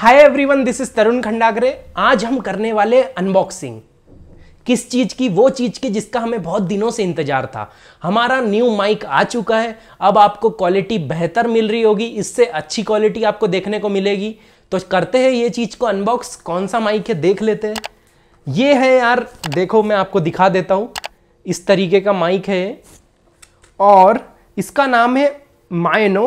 hi everyone this is Tarun Khandagare आज हम करने वाले अनबॉक्सिंग किस चीज की वो चीज की जिसका हमें बहुत दिनों से इंतजार था हमारा न्यू माइक आ चुका है अब आपको क्वालिटी बेहतर मिल रही होगी इससे अच्छी क्वालिटी आपको देखने को मिलेगी तो करते हैं ये चीज को अनबॉक्स कौन सा माइक है देख लेते हैं ये है यार देखो मैं आपको दिखा देता हूँ इस तरीके का माइक है और इसका नाम है Maono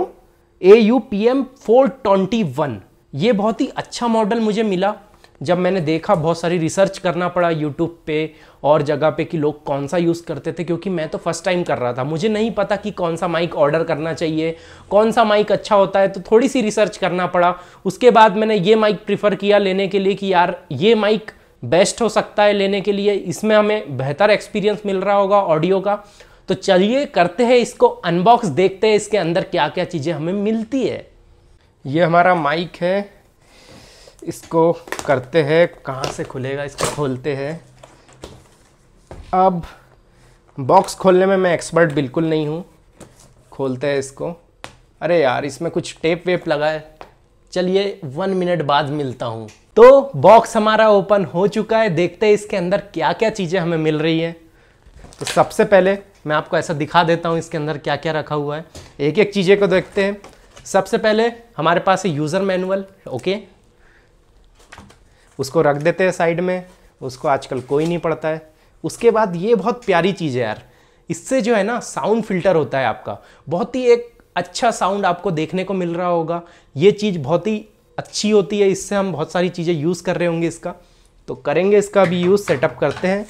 A U P M four twenty one ये बहुत ही अच्छा मॉडल मुझे मिला जब मैंने देखा बहुत सारी रिसर्च करना पड़ा यूट्यूब पे और जगह पे कि लोग कौन सा यूज़ करते थे क्योंकि मैं तो फर्स्ट टाइम कर रहा था मुझे नहीं पता कि कौन सा माइक ऑर्डर करना चाहिए कौन सा माइक अच्छा होता है तो थोड़ी सी रिसर्च करना पड़ा उसके बाद मैंने ये माइक प्रिफर किया लेने के लिए कि यार ये माइक बेस्ट हो सकता है लेने के लिए इसमें हमें बेहतर एक्सपीरियंस मिल रहा होगा ऑडियो का तो चलिए करते हैं इसको अनबॉक्स देखते हैं इसके अंदर क्या क्या चीज़ें हमें मिलती है ये हमारा माइक है इसको करते हैं कहाँ से खुलेगा इसको खोलते हैं अब बॉक्स खोलने में मैं एक्सपर्ट बिल्कुल नहीं हूँ खोलते हैं इसको अरे यार इसमें कुछ टेप वेप लगा है चलिए वन मिनट बाद मिलता हूँ तो बॉक्स हमारा ओपन हो चुका है देखते हैं इसके अंदर क्या क्या चीज़ें हमें मिल रही हैं तो सबसे पहले मैं आपको ऐसा दिखा देता हूँ इसके अंदर क्या क्या रखा हुआ है एक एक चीज़ें को देखते हैं सबसे पहले हमारे पास है यूज़र मैनुअल ओके उसको रख देते हैं साइड में उसको आजकल कोई नहीं पढ़ता है उसके बाद ये बहुत प्यारी चीज़ है यार इससे जो है ना साउंड फिल्टर होता है आपका बहुत ही एक अच्छा साउंड आपको देखने को मिल रहा होगा ये चीज़ बहुत ही अच्छी होती है इससे हम बहुत सारी चीज़ें यूज़ कर रहे होंगे इसका तो करेंगे इसका भी यूज़ सेटअप करते हैं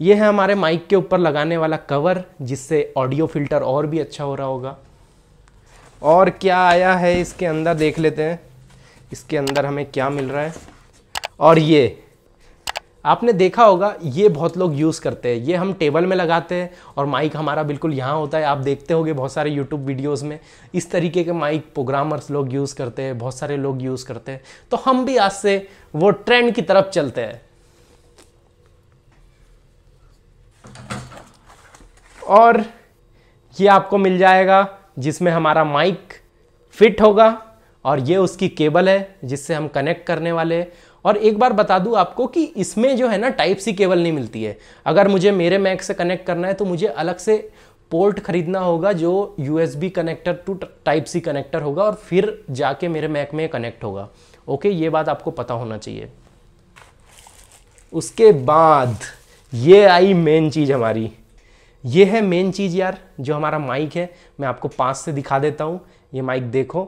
ये है हमारे माइक के ऊपर लगाने वाला कवर जिससे ऑडियो फिल्टर और भी अच्छा हो रहा होगा और क्या आया है इसके अंदर देख लेते हैं इसके अंदर हमें क्या मिल रहा है और ये आपने देखा होगा ये बहुत लोग यूज़ करते हैं ये हम टेबल में लगाते हैं और माइक हमारा बिल्कुल यहाँ होता है आप देखते होंगे बहुत सारे यूट्यूब वीडियोस में इस तरीके के माइक प्रोग्रामर्स लोग यूज़ करते हैं बहुत सारे लोग यूज़ करते हैं तो हम भी आज से वो ट्रेंड की तरफ चलते हैं और ये आपको मिल जाएगा जिसमें हमारा माइक फिट होगा और ये उसकी केबल है जिससे हम कनेक्ट करने वाले हैं और एक बार बता दूं आपको कि इसमें जो है ना टाइप सी केबल नहीं मिलती है अगर मुझे मेरे मैक से कनेक्ट करना है तो मुझे अलग से पोर्ट खरीदना होगा जो U connector to type C connector होगा और फिर जाके मेरे मैक में कनेक्ट होगा ओके ये बात आपको पता होना चाहिए उसके बाद ये आई मेन चीज़ हमारी ये है मेन चीज़ यार जो हमारा माइक है मैं आपको पास से दिखा देता हूँ ये माइक देखो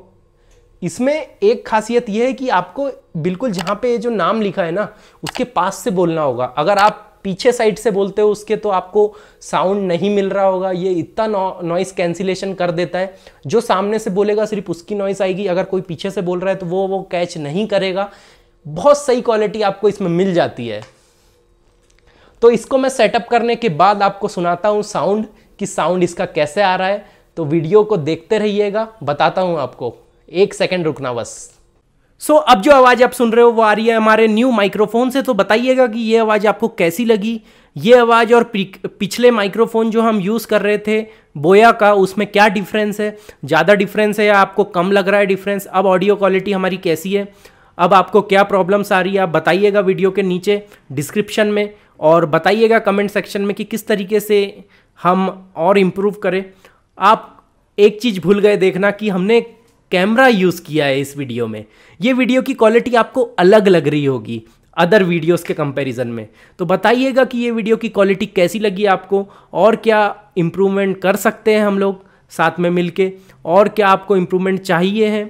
इसमें एक खासियत यह है कि आपको बिल्कुल जहाँ पे जो नाम लिखा है ना उसके पास से बोलना होगा अगर आप पीछे साइड से बोलते हो उसके तो आपको साउंड नहीं मिल रहा होगा ये इतना नॉइस कैंसिलेशन कर देता है जो सामने से बोलेगा सिर्फ उसकी नॉइस आएगी अगर कोई पीछे से बोल रहा है तो वो वो कैच नहीं करेगा बहुत सही क्वालिटी आपको इसमें मिल जाती है तो इसको मैं सेटअप करने के बाद आपको सुनाता हूँ साउंड कि साउंड इसका कैसे आ रहा है तो वीडियो को देखते रहिएगा बताता हूँ आपको एक सेकेंड रुकना बस सो so, अब जो आवाज़ आप सुन रहे हो वो आ रही है हमारे न्यू माइक्रोफोन से तो बताइएगा कि ये आवाज़ आपको कैसी लगी ये आवाज़ और पिछले माइक्रोफोन जो हम यूज़ कर रहे थे बोया का उसमें क्या डिफरेंस है ज़्यादा डिफरेंस है या आपको कम लग रहा है डिफरेंस अब ऑडियो क्वालिटी हमारी कैसी है अब आपको क्या प्रॉब्लम्स आ रही है आप बताइएगा वीडियो के नीचे डिस्क्रिप्शन में और बताइएगा कमेंट सेक्शन में कि किस तरीके से हम और इम्प्रूव करें आप एक चीज़ भूल गए देखना कि हमने कैमरा यूज़ किया है इस वीडियो में ये वीडियो की क्वालिटी आपको अलग लग रही होगी अदर वीडियोस के कंपैरिजन में तो बताइएगा कि ये वीडियो की क्वालिटी कैसी लगी आपको और क्या इम्प्रूवमेंट कर सकते हैं हम लोग साथ में मिलके और क्या आपको इम्प्रूवमेंट चाहिए है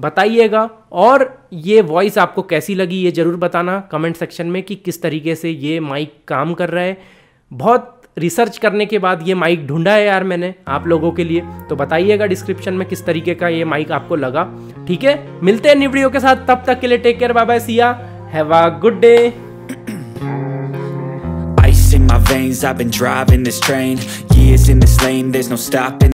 बताइएगा और ये वॉइस आपको कैसी लगी ये ज़रूर बताना कमेंट सेक्शन में कि किस तरीके से ये माइक काम कर रहा है बहुत रिसर्च करने के बाद ये माइक ढूंढा है यार मैंने आप लोगों के लिए तो बताइएगा डिस्क्रिप्शन में किस तरीके का ये माइक आपको लगा ठीक है मिलते हैं निवड़ियों के साथ तब तक के लिए take care bye bye see ya have a good day In my veins, I've been driving this train Years in this lane, there's no stopping